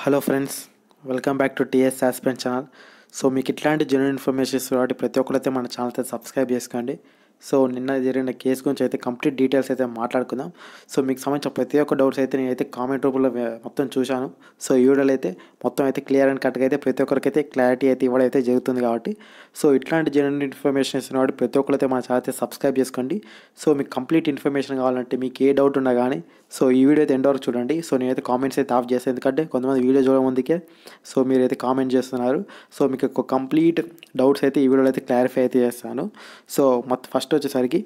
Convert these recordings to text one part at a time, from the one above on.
hello friends welcome back to TS suspense channel so మీకు ఇట్లాంటి genuine informations కాబట్టి ప్రతి ఒక్కరైతే మన ఛానల్తో సబ్స్క్రైబ్ చేసుకోండి సో నిన్న జరిగిన కేసు గురించి అయితే కంప్లీట్ డీటెయిల్స్ అయితే మాట్లాడుకుందాం సో మీకు సంబంధించిన ప్రతి ఒక్క డౌట్స్ అయితే నేనైతే కామెంట్ రూపంలో మొత్తం చూశాను సో ఈ వీడియోలో అయితే మొత్తం అయితే క్లియర్ అండ్ కట్గా అయితే ప్రతి ఒక్కరికి అయితే క్లారిటీ అయితే ఇవ్వడం అయితే జరుగుతుంది కాబట్టి సో ఇట్లాంటి జనరల్ ఇన్ఫర్మేషన్ ఇస్తున్న వాడు ప్రతి ఒక్కరు అయితే మన ఛానల్ సబ్స్క్రైబ్ చేసుకోండి సో మీకు కంప్లీట్ ఇన్ఫర్మేషన్ కావాలంటే మీకు ఏ డౌట్ ఉన్నా కానీ సో ఈ వీడియో అయితే ఎండ్ వరకు చూడండి సో నేనైతే కామెంట్స్ అయితే ఆఫ్ చేస్తాను ఎందుకంటే కొంతమంది వీడియో చూడడం ముందుకే సో అయితే కామెంట్ చేస్తున్నారు సో మీకు కంప్లీట్ డౌట్స్ అయితే ఈ వీడియోలో అయితే క్లారిఫై అయితే చేస్తాను సో మొత్తం ఫస్ట్ నెక్స్ట్ వచ్చేసరికి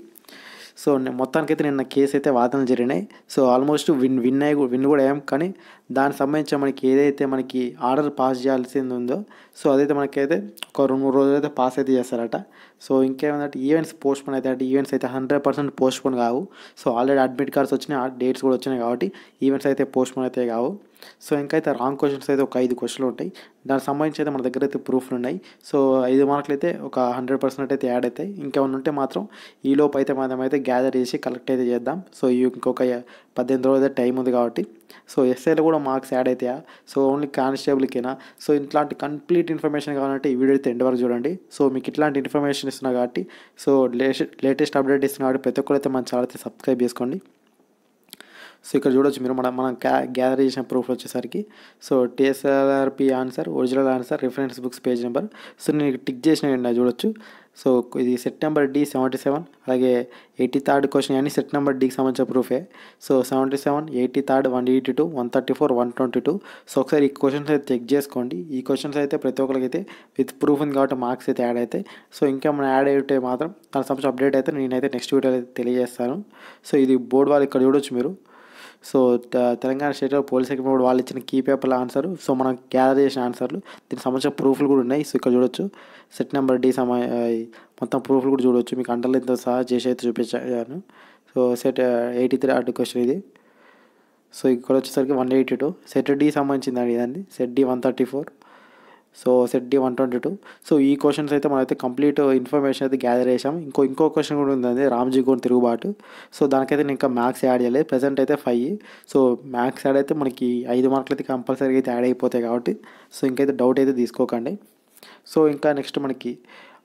సో మొత్తానికైతే నిన్న కేసు అయితే వాదనలు జరిగినాయి సో ఆల్మోస్ట్ విన్ విన్ అయ్యి విన్ కూడా అయ్యాం కానీ దానికి సంబంధించిన మనకి ఏదైతే మనకి ఆర్డర్ పాస్ చేయాల్సింది ఉందో సో అదైతే మనకైతే ఒక రెండు మూడు రోజులు అయితే పాస్ అయితే చేస్తారట సో ఇంకేమంటే ఈవెంట్స్ పోస్ట్పోన్ అయితే అంటే ఈవెంట్స్ అయితే హండ్రెడ్ పర్సెంట్ పోస్ట్పోన్ కావు సో ఆల్రెడీ అడ్మిట్ కార్డ్స్ వచ్చినాయి డేట్స్ కూడా వచ్చినాయి కాబట్టి ఈవెంట్స్ అయితే పోస్ట్పోన్ అయితే కావు సో ఇంకైతే రాంగ్ క్వశ్చన్స్ అయితే ఒక ఐదు క్వశ్చన్లు ఉంటాయి దానికి సంబంధించి అయితే మన దగ్గర అయితే ప్రూఫ్లు ఉన్నాయి సో ఐదు మార్కులు అయితే ఒక హండ్రెడ్ పర్సెంట్ అయితే యాడ్ అవుతాయి ఇంకేమైనా ఉంటే మాత్రం ఈ లోపు అయితే మనం అయితే గ్యాదర్ చేసి కలెక్ట్ అయితే చేద్దాం సో ఇంకొక పద్దెనిమిది రోజులు టైం ఉంది కాబట్టి సో ఎస్ఐలో కూడా మార్క్స్ యాడ్ అవుతాయా సో ఓన్లీ కానిస్టేబుల్కేనా సో ఇట్లాంటి కంప్లీట్ ఇన్ఫర్మేషన్ కావాలంటే ఈ వీడియో అయితే ఎండ్ వరకు చూడండి సో మీకు ఇట్లాంటి ఇన్ఫర్మేషన్ ఇస్తున్నా కాబట్టి సో లేటెస్ట్ అప్డేట్ ఇస్తున్నా కాబట్టి ప్రతి ఒక్కరైతే మన ఛానల్ అయితే సబ్స్క్రైబ్ చేసుకోండి సో ఇక్కడ చూడొచ్చు మీరు మనం మనం గ్యాదర్ చేసిన ప్రూఫ్ వచ్చేసరికి so TSRP answer original answer reference books page number so నేను టిక్ చేసిన చూడొచ్చు సో ఇది set number D seventy seven అలాగే ఎయిటీ థర్డ్ క్వశ్చన్ కానీ సెట్ నెంబర్ డికి సంబంధించిన ప్రూఫే so seventy seven eighty third one eighty two one thirty four one twenty two so ఒకసారి ఈ క్వశ్చన్స్ అయితే చెక్ చేసుకోండి ఈ క్వశ్చన్స్ అయితే ప్రతి ఒక్కరికి అయితే విత్ ప్రూఫ్ ఉంది కాబట్టి మార్క్స్ అయితే యాడ్ అవుతాయి సో ఇంకా మనం యాడ్ అయితే మాత్రం దానికి సంబంధించిన అప్డేట్ అయితే నేనైతే నెక్స్ట్ వీడియోలో తెలియజేస్తాను సో ఇది బోర్డు వాళ్ళు ఇక్కడ చూడొచ్చు మీరు so Telangana state police exam కూడా వాళ్ళు ఇచ్చిన కీ పేపర్ల ఆన్సర్ సో మనం గ్యాదర్ చేసిన ఆన్సర్లు దీనికి సంబంధించిన ప్రూఫ్లు కూడా ఉన్నాయి సో ఇక్కడ చూడొచ్చు సెట్ నెంబర్ డి సమ మొత్తం ప్రూఫ్లు కూడా చూడవచ్చు మీకు ఎంతో సహా చేసి అయితే చూపించాను సో సెట్ ఎయిటీ త్రీ అటు క్వశ్చన్ ఇది సో ఇక్కడ వచ్చేసరికి one eighty two set D సంబంధించిందండి ఇదండి set D one thirty four so set D one twenty two so ఈ క్వశ్చన్స్ అయితే మనమైతే కంప్లీట్ ఇన్ఫర్మేషన్ అయితే గ్యాదర్ చేసాం ఇంకో ఇంకో క్వశ్చన్ కూడా ఉందండి రామ్జీ గోన్ తిరుగుబాటు సో దానికైతే నేను ఇంకా మ్యాథ్స్ యాడ్ చేయలేదు ప్రజెంట్ అయితే ఫైవ్ సో మ్యాథ్స్ యాడ్ అయితే మనకి ఐదు మార్కులు అయితే కంపల్సరీగా అయితే యాడ్ అయిపోతాయి కాబట్టి సో ఇంకైతే డౌట్ అయితే తీసుకోకండి సో ఇంకా నెక్స్ట్ మనకి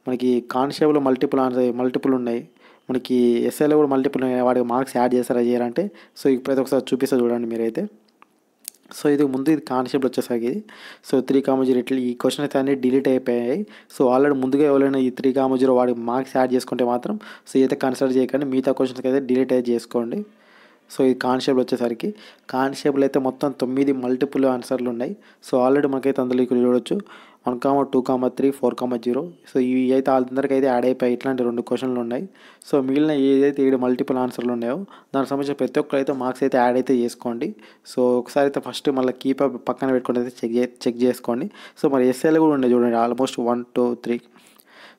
మనకి కానిస్టేబుల్ మల్టిపుల్ ఆన్సర్ మల్టిపుల్ ఉన్నాయి మనకి ఎస్ఐలో కూడా మల్టిపుల్ ఉన్నాయి వాడికి మార్క్స్ యాడ్ చేస్తారా చేయాలంటే సో ఇప్పుడైతే ఒకసారి చూపిస్తా చూడండి మీరైతే సో ఇది ముందు ఇది కాన్సెప్ట్ వచ్చేసరికి సో త్రీ కామా జీరో ఇట్లా ఈ క్వశ్చన్ అయితే అన్నీ డిలీట్ అయిపోయాయి సో ఆల్రెడీ ముందుగా ఎవరైనా ఈ త్రీ కామా జీరో వాడికి మార్క్స్ యాడ్ చేసుకుంటే మాత్రం సో అయితే కన్సిడర్ చేయకండి మిగతా క్వశ్చన్స్కి అయితే డిలీట్ అయితే చేసుకోండి సో ఈ కాన్సెప్ట్ వచ్చేసరికి కాన్సెప్ట్లు అయితే మొత్తం తొమ్మిది మల్టిపుల్ ఆన్సర్లు ఉన్నాయి సో ఆల్రెడీ మనకైతే అందులో చూడవచ్చు one comma two comma three four comma zero so ఇవి అయితే వాళ్ళందరికీ అయితే యాడ్ అయిపోయి ఇట్లాంటి రెండు క్వశ్చన్లు ఉన్నాయి సో మిగిలిన ఏదైతే ఏడు మల్టిపుల్ ఆన్సర్లు ఉన్నాయో దానికి సంబంధించిన ప్రతి ఒక్కరైతే మార్క్స్ అయితే యాడ్ అయితే చేసుకోండి సో ఒకసారి అయితే ఫస్ట్ మళ్ళీ కీప్ పక్కన పెట్టుకుంటే అయితే చెక్ చెక్ చేసుకోండి సో మరి ఎస్ఎల్ కూడా ఉన్నాయి చూడండి almost one two three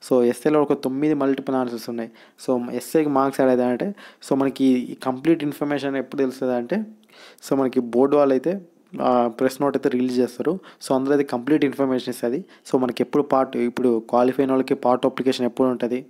so ఎస్ఏలో ఒక తొమ్మిది మల్టిపుల్ ఆన్సర్స్ ఉన్నాయి సో ఎస్ఏకి మార్క్స్ యాడ్ అంటే సో మనకి కంప్లీట్ ఇన్ఫర్మేషన్ ఎప్పుడు తెలుస్తుంది అంటే సో మనకి బోర్డు వాళ్ళు అయితే ప్రెస్ నోట్ అయితే రిలీజ్ చేస్తారు సో అందులో అది కంప్లీట్ ఇన్ఫర్మేషన్ ఇస్తుంది సో మనకి ఎప్పుడు పార్ట్ ఇప్పుడు క్వాలిఫైన్ వాళ్ళకి పార్ట్ అప్లికేషన్ ఎప్పుడు ఉంటుంది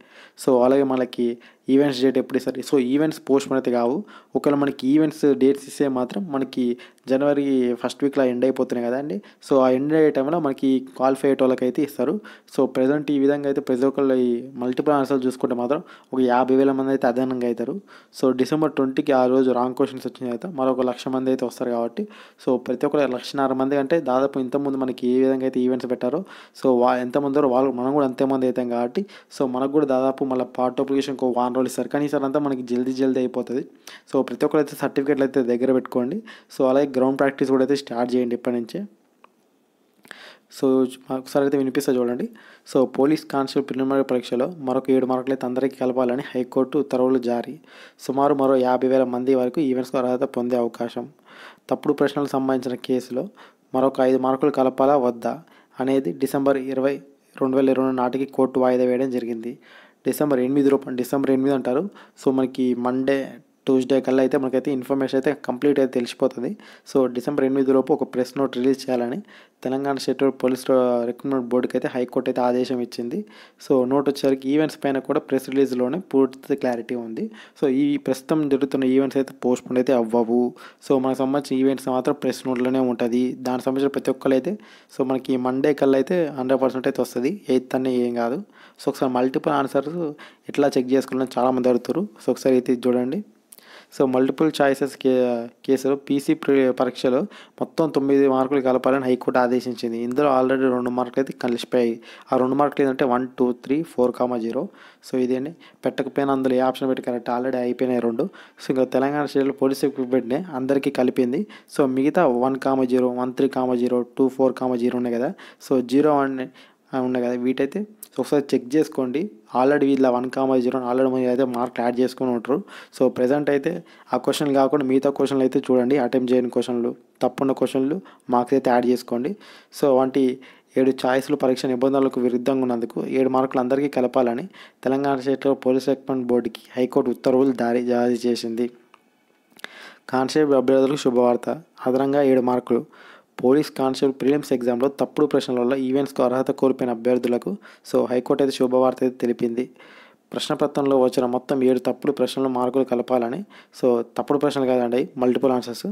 సో అలాగే మనకి ఈవెంట్స్ డేట్ ఎప్పుడు ఇస్తారు సో ఈవెంట్స్ పోస్ట్పోన్ అయితే కావు ఒకవేళ మనకి ఈవెంట్స్ డేట్స్ ఇస్తే మాత్రం మనకి జనవరి ఫస్ట్ వీక్లో ఎండ్ అయిపోతున్నాయి కదండి సో ఆ ఎండ్ అయ్యే టైంలో మనకి క్వాలిఫై అయ్యే అయితే ఇస్తారు సో ప్రజెంట్ ఈ విధంగా అయితే ప్రతి ఒక్కళ్ళు ఈ మల్టిపుల్ ఆన్సర్లు చూసుకుంటే మాత్రం ఒక యాభై వేల మంది అయితే అదనంగా అవుతారు సో డిసెంబర్ ట్వంటీకి ఆ రోజు రాంగ్ క్వశ్చన్స్ వచ్చిన తర్వాత మరొక లక్ష మంది అయితే వస్తారు కాబట్టి సో ప్రతి ఒక్కరు లక్షన్నర మంది అంటే దాదాపు ఇంతకుముందు మనకి ఏ విధంగా అయితే ఈవెంట్స్ పెట్టారో సో వా ఎంతమంది వాళ్ళు మనం కూడా అంతేమంది అవుతాం కాబట్టి సో మనకు కూడా దాదాపు మళ్ళీ పార్ట్ అప్లికేషన్ ఒక వారం రోజులు ఇస్తారు కానీ ఈసారి అంతా మనకి జల్దీ జల్దీ అయిపోతుంది సో ప్రతి ఒక్కరు అయితే సర్టిఫికేట్లు అయితే దగ్గర పెట్టుకోండి సో అలాగే గ్రౌండ్ ప్రాక్టీస్ కూడా అయితే స్టార్ట్ చేయండి ఇప్పటి నుంచే సో ఒకసారి అయితే వినిపిస్తా చూడండి సో పోలీస్ కానిస్టేబుల్ ప్రిలిమినరీ పరీక్షలో మరొక ఏడు మార్కులు అయితే అందరికీ కలపాలని హైకోర్టు ఉత్తర్వులు జారీ సుమారు మరో యాభై వేల మంది వరకు ఈవెంట్స్కు అర్హత పొందే అవకాశం తప్పుడు ప్రశ్నలకు సంబంధించిన కేసులో మరొక ఐదు మార్కులు కలపాలా వద్దా అనేది డిసెంబర్ ఇరవై రెండు వేల ఇరవై నాటికి కోర్టు వాయిదా వేయడం జరిగింది డిసెంబర్ ఎనిమిది రూపాయలు డిసెంబర్ ఎనిమిది అంటారు సో మనకి మండే ట్యూస్డే కల్లా అయితే మనకైతే ఇన్ఫర్మేషన్ అయితే కంప్లీట్ అయితే తెలిసిపోతుంది సో డిసెంబర్ ఎనిమిది లోపు ఒక ప్రెస్ నోట్ రిలీజ్ చేయాలని తెలంగాణ స్టేట్ పోలీస్ రిక్రూట్మెంట్ బోర్డుకి అయితే హైకోర్టు అయితే ఆదేశం ఇచ్చింది సో నోట్ వచ్చేసరికి ఈవెంట్స్ పైన కూడా ప్రెస్ రిలీజ్లోనే పూర్తి క్లారిటీ ఉంది సో ఈ ప్రస్తుతం జరుగుతున్న ఈవెంట్స్ అయితే పోస్ట్పోన్ అయితే అవ్వవు సో మనకు సంబంధించిన ఈవెంట్స్ మాత్రం ప్రెస్ నోట్లోనే ఉంటుంది దానికి సంబంధించిన ప్రతి ఒక్కరైతే సో మనకి మండే కల్లా అయితే హండ్రెడ్ పర్సెంట్ అయితే వస్తుంది ఎయిత్ అనే ఏం కాదు సో ఒకసారి మల్టిపుల్ ఆన్సర్స్ ఎట్లా చెక్ చేసుకోవాలని చాలామంది అడుగుతారు సో ఒకసారి అయితే చూడండి సో మల్టిపుల్ చాయిసెస్ కే కేసులో పీసీ పరీక్షలో మొత్తం తొమ్మిది మార్కులు కలపాలని హైకోర్టు ఆదేశించింది ఇందులో ఆల్రెడీ రెండు మార్కులు అయితే కలిసిపోయాయి ఆ రెండు మార్కులు ఏంటంటే one two three four comma zero so ఇదేంటి పెట్టకపోయినా అందులో ఏ ఆప్షన్ పెట్టి కరెక్ట్ ఆల్రెడీ అయిపోయినాయి రెండు సో ఇంకా తెలంగాణ స్టేట్లో పోలీస్ ఎక్విప్మెంట్ని అందరికీ కలిపింది సో మిగతా one comma zero one three comma zero two four comma zero ఉన్నాయి కదా సో జీరో వన్ ఉన్నాయి కదా వీటైతే ఒకసారి చెక్ చేసుకోండి ఆల్రెడీ వీళ్ళు వన్ కామా జీరో ఆల్రెడీ మీరు అయితే మార్క్ యాడ్ చేసుకుని ఉంటారు సో ప్రజెంట్ అయితే ఆ క్వశ్చన్లు కాకుండా మిగతా క్వశ్చన్లు అయితే చూడండి అటెంప్ట్ చేయని క్వశ్చన్లు తప్పున్న క్వశ్చన్లు మార్క్స్ అయితే యాడ్ చేసుకోండి సో వంటి ఏడు ఛాయిస్లు పరీక్ష నిబంధనలకు విరుద్ధంగా ఉన్నందుకు ఏడు మార్కులు అందరికీ కలపాలని తెలంగాణ స్టేట్లో పోలీస్ సెక్మెంట్ బోర్డుకి హైకోర్టు ఉత్తర్వులు దారి జారీ చేసింది కానిస్టేబుల్ అభ్యర్థులకు శుభవార్త అదనంగా ఏడు మార్కులు పోలీస్ కానిస్టేబుల్ ప్రిలిమ్స్ ఎగ్జామ్లో తప్పుడు ప్రశ్నల వల్ల ఈవెంట్స్కు అర్హత కోల్పోయిన అభ్యర్థులకు సో హైకోర్టు అయితే శుభవార్త అయితే తెలిపింది ప్రశ్నపత్రంలో వచ్చిన మొత్తం ఏడు తప్పుడు ప్రశ్నలు మార్కులు కలపాలని సో తప్పుడు ప్రశ్నలు కాదండి multiple answers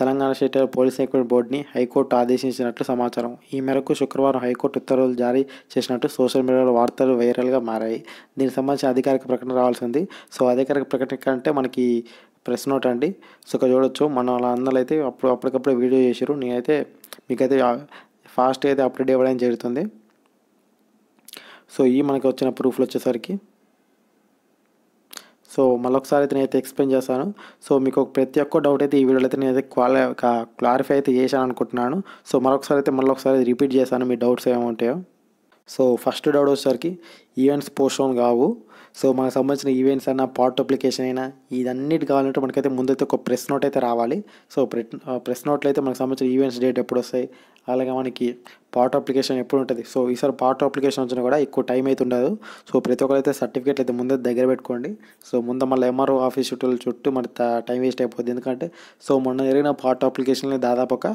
Telangana state police high court బోర్డుని హైకోర్టు ఆదేశించినట్లు సమాచారం ఈ మేరకు శుక్రవారం హైకోర్టు ఉత్తర్వులు జారీ చేసినట్టు సోషల్ మీడియాలో వార్తలు వైరల్గా మారాయి దీనికి సంబంధించి అధికారిక ప్రకటన రావాల్సి ఉంది సో అధికారిక ప్రకటన కంటే మనకి ప్రెస్ నోట్ అండి సో చూడొచ్చు మన అందరూ అయితే అప్పుడు అప్పటికప్పుడే వీడియో చేశారు నేనైతే మీకైతే ఫాస్ట్ అయితే అప్డేట్ ఇవ్వడం జరుగుతుంది సో ఈ మనకి వచ్చిన ప్రూఫ్లు వచ్చేసరికి సో మళ్ళొకసారి అయితే నేనైతే ఎక్స్ప్లెయిన్ చేస్తాను సో మీకు ప్రతి ఒక్క డౌట్ అయితే ఈ వీడియోలో అయితే నేనైతే క్వాలి క్లారిఫై అయితే చేశాను అనుకుంటున్నాను సో మరొకసారి అయితే మళ్ళీ ఒకసారి రిపీట్ చేశాను మీ డౌట్స్ ఏముంటాయో సో ఫస్ట్ డౌట్ వచ్చేసరికి ఈవెంట్స్ పోస్ట్పోన్ కావు సో మనకు సంబంధించిన ఈవెంట్స్ అయినా పార్ట్ అప్లికేషన్ అయినా ఇదన్నిటి కావాలంటే మనకైతే ముందైతే ఒక ప్రెస్ నోట్ అయితే రావాలి సో ప్రెస్ నోట్లో అయితే మనకు సంబంధించిన ఈవెంట్స్ డేట్ ఎప్పుడు వస్తాయి అలాగే మనకి పార్ట్ అప్లికేషన్ ఎప్పుడు ఉంటుంది సో ఈసారి పార్ట్ అప్లికేషన్ వచ్చినా కూడా ఎక్కువ టైం అయితే ఉండదు సో ప్రతి ఒక్కరైతే సర్టిఫికేట్ అయితే ముందే దగ్గర పెట్టుకోండి సో ముందు మళ్ళీ ఎంఆర్ఓ ఆఫీస్ చుట్టూ చుట్టూ మన టైం వేస్ట్ అయిపోద్ది ఎందుకంటే సో మొన్న జరిగిన పార్ట్ అప్లికేషన్లో దాదాపు ఒక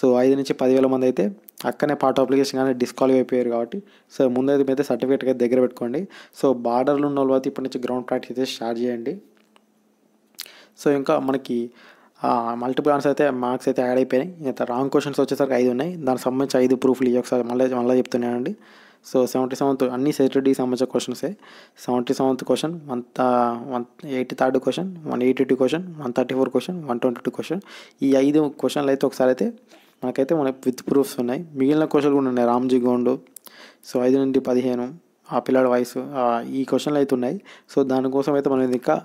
సో ఐదు నుంచి పదివేల మంది అయితే అక్కనే పార్ట్ అప్లికేషన్ కానీ డిస్క్వాలిఫై అయిపోయారు కాబట్టి సో ముందైతే అయితే సర్టిఫికేట్ అయితే దగ్గర పెట్టుకోండి సో బార్డర్లు ఉన్న వాళ్ళు అయితే ఇప్పటి నుంచి గ్రౌండ్ ప్రాక్టీస్ అయితే స్టార్ట్ చేయండి సో ఇంకా మనకి మల్టిపుల్ ఆన్సర్ అయితే మార్క్స్ అయితే యాడ్ అయిపోయినాయి ఇంకా రాంగ్ క్వశ్చన్స్ వచ్చేసరికి ఐదు ఉన్నాయి దానికి సంబంధించి ఐదు ప్రూఫ్లు ఇవి ఒకసారి మళ్ళీ మళ్ళీ చెప్తున్నానండి సో సెవెంటీ సెవెంత్ అన్ని సెటర్డీ సంబంధించిన క్వశ్చన్సే seventy seventh question one one eighty third question one eighty two question one thirty four question one twenty two question ఈ ఐదు క్వశ్చన్లు అయితే ఒకసారి అయితే నాకైతే మన విత్ ప్రూఫ్స్ ఉన్నాయి మిగిలిన క్వశ్చన్లు కూడా ఉన్నాయి రామ్జీ గోండు సో ఐదు నుండి పదిహేను ఆ పిల్లాడి వయసు ఈ క్వశ్చన్లు అయితే ఉన్నాయి సో దానికోసం అయితే మనం ఇంకా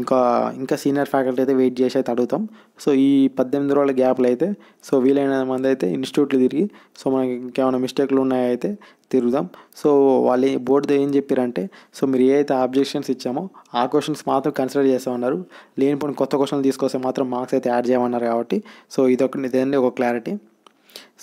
ఇంకా ఇంకా సీనియర్ ఫ్యాకల్టీ అయితే వెయిట్ చేసి అయితే అడుగుతాం సో ఈ పద్దెనిమిది రోజుల గ్యాప్లు అయితే సో వీలైన మంది అయితే ఇన్స్టిట్యూట్లు తిరిగి సో మనకి ఇంకేమైనా మిస్టేక్లు అయితే తిరుగుదాం సో వాళ్ళు బోర్డుతో ఏం చెప్పారంటే సో మీరు ఏదైతే ఆబ్జెక్షన్స్ ఇచ్చామో ఆ క్వశ్చన్స్ మాత్రం కన్సిడర్ చేస్తామన్నారు లేనిపోయిన కొత్త క్వశ్చన్లు తీసుకొస్తే మాత్రం మార్క్స్ అయితే యాడ్ చేయమన్నారు కాబట్టి సో ఇదొక ఇదండి ఒక క్లారిటీ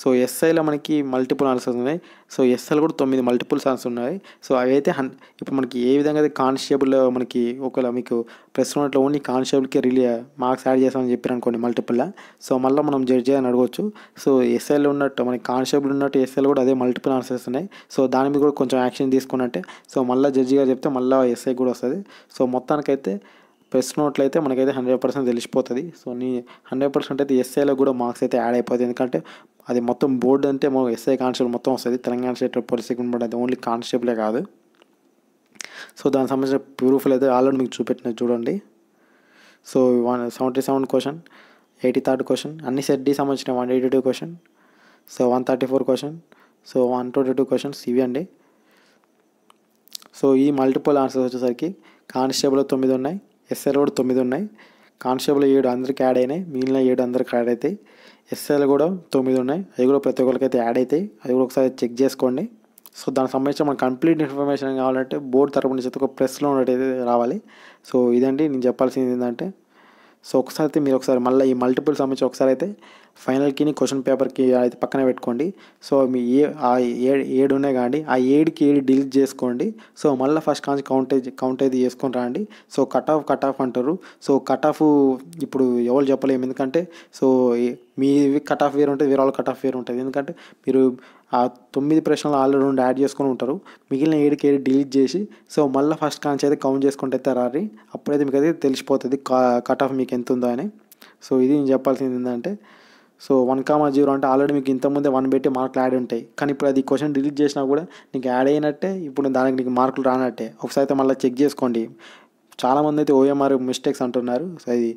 సో ఎస్ఐలో మనకి మల్టిపుల్ ఆన్సర్స్ ఉన్నాయి సో ఎస్ఐలో కూడా తొమ్మిది మల్టిపుల్స్ ఆన్సర్ ఉన్నాయి సో అవి అయితే హన్ ఇప్పుడు మనకి ఏ విధంగా అయితే కానిస్టేబుల్ మనకి ఒకవేళ మీకు ప్రెస్ నోట్లో ఓన్లీ కానిస్టేబుల్కి రిలీ మార్క్స్ యాడ్ చేస్తామని చెప్పారు అనుకోండి మల్టిపుల్లా సో మళ్ళీ మనం జడ్జ్ అని అడగవచ్చు సో ఎస్ఐలో ఉన్నట్టు మనకి కానిస్టేబుల్ ఉన్నట్టు ఎస్ఐలో కూడా అదే మల్టిపుల్ ఆన్సర్స్ ఉన్నాయి సో దాని మీద కూడా కొంచెం యాక్షన్ తీసుకున్నట్టే సో మళ్ళీ జడ్జి గారు చెప్తే మళ్ళీ ఎస్ఐ కూడా వస్తుంది సో మొత్తానికైతే ప్రెస్ నోట్లయితే మనకైతే హండ్రెడ్ పర్సెంట్ తెలిసిపోతుంది సో నీ హండ్రెడ్ పర్సెంట్ అయితే ఎస్ఐలో కూడా మార్క్స్ అయితే యాడ్ అయిపోతుంది ఎందుకంటే అది మొత్తం బోర్డు అంటే ఎస్ఐ కానిస్టేబుల్ మొత్తం వస్తుంది Telangana state police security board అది ఓన్లీ కానిస్టేబులే కాదు సో దానికి సంబంధించిన ప్రూఫ్లు అయితే ఆల్రెడీ మీకు చూపెట్టిన చూడండి so one seventy seven question eighty third question అన్ని సెట్కి సంబంధించిన one eighty two question so one thirty four question so one twenty two questions ఇవి అండి సో ఈ మల్టిపుల్ ఆన్సర్స్ వచ్చేసరికి కానిస్టేబుల్ తొమ్మిది ఉన్నాయి ఎస్ఆర్ కూడా తొమ్మిది ఉన్నాయి కానిస్టేబుల్ ఏడు అందరికి యాడ్ అయినాయి మిగిలిన ఏడు అందరికి యాడ్ అవుతాయి ఎస్ఐలు కూడా తొమ్మిది ఉన్నాయి అవి కూడా ప్రతి ఒక్కరికి అయితే యాడ్ అవుతాయి అది కూడా ఒకసారి చెక్ చేసుకోండి సో దానికి సంబంధించిన మనకు కంప్లీట్ ఇన్ఫర్మేషన్ కావాలంటే బోర్డు తరపు నుంచి ఒక ప్రెస్లో ఉన్నట్టు రావాలి సో ఇదండి నేను చెప్పాల్సింది ఏంటంటే సో ఒకసారి అయితే మీరు ఒకసారి మళ్ళీ ఈ మల్టిపుల్ సంబంధించి ఒకసారి అయితే ఫైనల్కి క్వశ్చన్ పేపర్కి అయితే పక్కన పెట్టుకోండి సో మీ ఏ ఆ ఏడు ఏడు ఉన్నాయి కానీ ఆ ఏడుకి ఏడు డిలీట్ చేసుకోండి సో మళ్ళీ ఫస్ట్ కాంచి కౌంట్ అయితే చేసుకొని రండి so cut off cut off అంటారు సో కట్ ఆఫ్ ఇప్పుడు ఎవరు చెప్పలేము ఎందుకంటే సో మీ కట్ ఆఫ్ వేరు ఉంటుంది వేరే వాళ్ళు కట్ ఆఫ్ వేరు ఉంటుంది ఎందుకంటే మీరు ఆ తొమ్మిది ప్రశ్నలు ఆల్రెడీ రెండు యాడ్ చేసుకొని ఉంటారు మిగిలిన ఏడుకి ఏడు డిలీట్ చేసి సో మళ్ళీ ఫస్ట్ కాన్స్ అయితే కౌంట్ చేసుకుంటే తెరారి అప్పుడైతే మీకు అయితే తెలిసిపోతుంది కట్ ఆఫ్ మీకు ఎంత ఉందో అని సో ఇది నేను చెప్పాల్సింది ఏంటంటే సో వన్ కామా జీరో అంటే ఆల్రెడీ మీకు ఇంతకుముందే వన్ పెట్టి మార్కులు యాడ్ ఉంటాయి కానీ ఇప్పుడు అది క్వశ్చన్ డిలీట్ చేసినా కూడా నీకు యాడ్ అయినట్టే ఇప్పుడు దానికి నీకు మార్కులు రానట్టే ఒకసారి అయితే మళ్ళీ చెక్ చేసుకోండి చాలామంది అయితే ఓఎంఆర్ మిస్టేక్స్ అంటున్నారు సో అది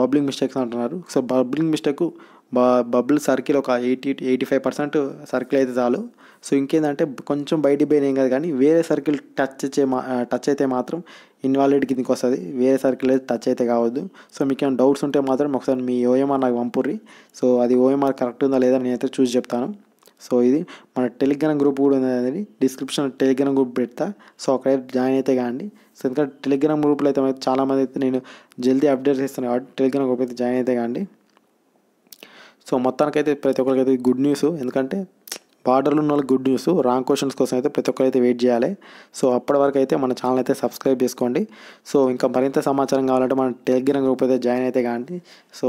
బబ్లింగ్ మిస్టేక్స్ అంటున్నారు సో బబ్లింగ్ మిస్టేక్ బ బబుల్ సర్కిల్ ఒక eighty eighty five percent circle అయితే చాలు సో ఇంకేంటంటే కొంచెం బయట పోయినాయి కదా కానీ వేరే సర్కిల్ టచ్ చే టచ్ అయితే మాత్రం ఇన్వాలిడ్ కిందకి వస్తుంది వేరే సర్కిల్ అయితే టచ్ అయితే కావద్దు సో మీకు ఏమైనా డౌట్స్ ఉంటే మాత్రం ఒకసారి మీ ఓఎంఆర్ నాకు పంపుర్రి సో అది ఓఎంఆర్ కరెక్ట్ ఉందా లేదా నేను అయితే చూసి చెప్తాను సో ఇది మన టెలిగ్రామ్ గ్రూప్ కూడా ఉంది డిస్క్రిప్షన్ టెలిగ్రామ్ గ్రూప్ పెడతా సో అయితే జాయిన్ అయితే కాండి సో ఎందుకంటే టెలిగ్రామ్ గ్రూప్లో అయితే చాలామంది అయితే నేను జల్దీ అప్డేట్ చేస్తాను కాబట్టి టెలిగ్రామ్ గ్రూప్ అయితే జాయిన్ అయితే కాండి సో మొత్తానికైతే ప్రతి ఒక్కరికైతే గుడ్ న్యూస్ ఎందుకంటే బార్డర్లో ఉన్న గుడ్ న్యూస్ రాంగ్ క్వశ్చన్స్ కోసం అయితే ప్రతి అయితే వెయిట్ చేయాలి సో అప్పటి వరకు అయితే మన ఛానల్ అయితే సబ్స్క్రైబ్ చేసుకోండి సో ఇంకా మరింత సమాచారం కావాలంటే మన టెలిగ్రామ్ గ్రూప్ అయితే జాయిన్ అయితే కానీ సో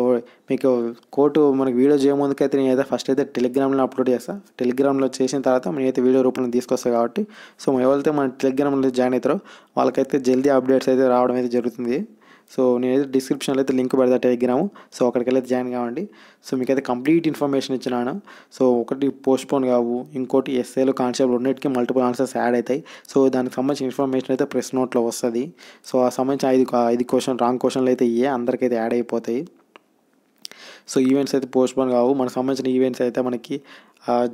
మీకు కోటు మనకి వీడియో చేయముందుకైతే నేనైతే ఫస్ట్ అయితే టెలిగ్రామ్లో అప్లోడ్ చేస్తాను టెలిగ్రామ్లో చేసిన తర్వాత నేనైతే వీడియో రూపంలో తీసుకొస్తాను కాబట్టి సో ఎవరైతే మన టెలిగ్రామ్లో జాయిన్ అవుతారో వాళ్ళకైతే జల్దీ అప్డేట్స్ అయితే రావడం అయితే జరుగుతుంది సో నేనైతే డిస్క్రిప్షన్లో అయితే లింక్ పెడతా టెలిగ్రామ్ సో అక్కడికైతే జాయిన్ కావండి సో మీకైతే కంప్లీట్ ఇన్ఫర్మేషన్ ఇచ్చినాను సో ఒకటి పోన్ కావు ఇంకోటి ఎస్ఏలో కాన్సెప్ట్ రెండింటికి మల్టిపుల్ ఆన్సర్స్ యాడ్ అవుతాయి సో దానికి సంబంధించిన ఇన్ఫర్మేషన్ అయితే ప్రెస్ నోట్లో వస్తుంది సో ఆ సంబంధించిన ఐదు ఐదు క్వశ్చన్ రాంగ్ క్వశ్చన్లు అయితే ఇవే అందరికైతే యాడ్ అయిపోతాయి సో ఈవెంట్స్ అయితే పోన్ కావు మనకు సంబంధించిన ఈవెంట్స్ అయితే మనకి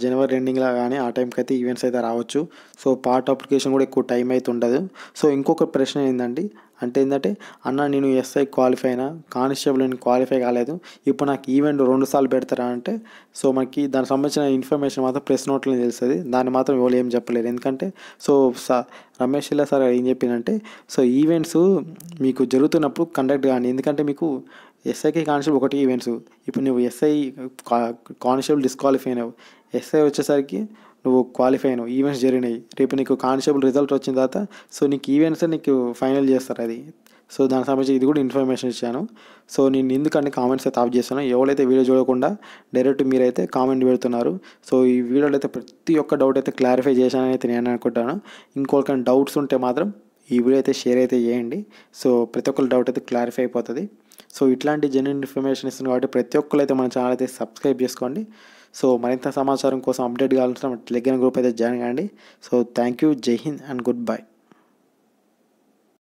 జనవరి ఎండింగ్లో కానీ ఆ టైంకి అయితే ఈవెంట్స్ అయితే రావచ్చు సో పార్ట్ అప్లికేషన్ కూడా ఎక్కువ టైం అయితే ఉండదు సో ఇంకొక ప్రశ్న ఏంటండి అంటే ఏంటంటే అన్న నేను ఎస్ఐ క్వాలిఫై అయినా కానిస్టేబుల్ నేను క్వాలిఫై కాలేదు ఇప్పుడు నాకు ఈవెంట్ రెండు సార్లు పెడతారా అంటే సో మనకి దానికి సంబంధించిన ఇన్ఫర్మేషన్ మాత్రం ప్రెస్ నోట్లో తెలుస్తుంది దాన్ని మాత్రం ఎవరు ఏం చెప్పలేరు ఎందుకంటే సో రమేష్ ఇలా సార్ ఏం చెప్పిందంటే సో ఈవెంట్స్ మీకు జరుగుతున్నప్పుడు కండక్ట్ కానీ ఎందుకంటే మీకు ఎస్ఐకి కానిస్టేబుల్ ఒకటి ఈవెంట్స్ ఇప్పుడు నువ్వు ఎస్ఐ కానిస్టేబుల్ డిస్క్వాలిఫై అయినావు ఎస్ఐ వచ్చేసరికి నువ్వు క్వాలిఫై అయినావు ఈవెంట్స్ జరిగినాయి రేపు నీకు కానిస్టేబుల్ రిజల్ట్ వచ్చిన తర్వాత సో నీకు ఈవెంట్స్ నీకు ఫైనల్ చేస్తారు అది సో దానికి సంబంధించి ఇది కూడా ఇన్ఫర్మేషన్ ఇచ్చాను సో నేను ఎందుకంటే కామెంట్స్ అయితే ఆఫ్ చేస్తాను ఎవరైతే వీడియో చూడకుండా డైరెక్ట్ మీరైతే కామెంట్ పెడుతున్నారు సో ఈ వీడియోలో అయితే ప్రతి ఒక్క డౌట్ అయితే క్లారిఫై చేశానని అయితే నేను అనుకుంటాను ఇంకొకరికైనా డౌట్స్ ఉంటే మాత్రం ఈ వీడియో అయితే షేర్ అయితే చేయండి సో ప్రతి ఒక్కరి డౌట్ అయితే క్లారిఫై అయిపోతుంది సో ఇట్లాంటి జెన్యున్ ఇన్ఫర్మేషన్ ఇస్తుంది కాబట్టి ప్రతి ఒక్కరు అయితే మన ఛానల్ అయితే సబ్స్క్రైబ్ చేసుకోండి సో మరింత సమాచారం కోసం అప్డేట్ కావాల్సిన టెలిగ్రామ్ గ్రూప్ అయితే జాయిన్ కాండి సో థ్యాంక్ యూ జై హింద్ అండ్ గుడ్ బై